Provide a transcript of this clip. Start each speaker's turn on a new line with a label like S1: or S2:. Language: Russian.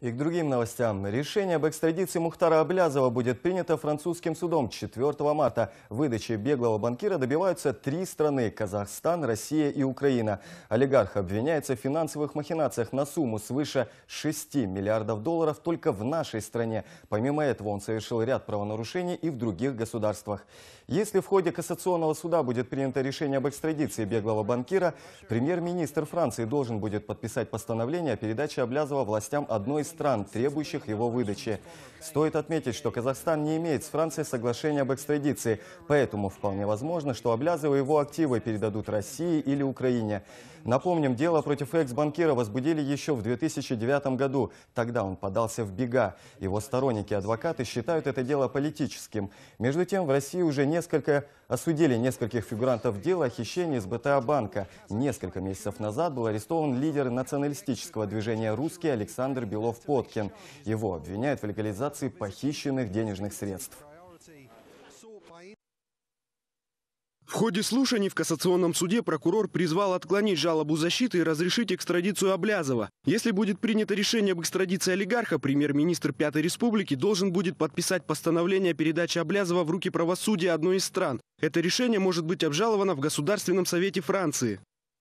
S1: И к другим новостям. Решение об экстрадиции Мухтара Аблязова будет принято французским судом 4 марта. Выдачи беглого банкира добиваются три страны – Казахстан, Россия и Украина. Олигарх обвиняется в финансовых махинациях на сумму свыше 6 миллиардов долларов только в нашей стране. Помимо этого он совершил ряд правонарушений и в других государствах. Если в ходе кассационного суда будет принято решение об экстрадиции беглого банкира, премьер-министр Франции должен будет подписать постановление о передаче Аблязова властям одной из стран, требующих его выдачи. Стоит отметить, что Казахстан не имеет с Францией соглашения об экстрадиции, поэтому вполне возможно, что Облязова его активы передадут России или Украине. Напомним, дело против экс-банкира возбудили еще в 2009 году. Тогда он подался в бега. Его сторонники-адвокаты считают это дело политическим. Между тем, в России уже несколько осудили нескольких фигурантов дела о хищении с БТА банка. Несколько месяцев назад был арестован лидер националистического движения «Русский» Александр Белов Поткин. Его обвиняют в легализации похищенных денежных средств. В ходе слушаний в Кассационном суде
S2: прокурор призвал отклонить жалобу защиты и разрешить экстрадицию Облязова. Если будет принято решение об экстрадиции олигарха, премьер-министр Пятой Республики должен будет подписать постановление о передаче Облязова в руки правосудия одной из стран. Это решение может быть обжаловано в Государственном совете Франции.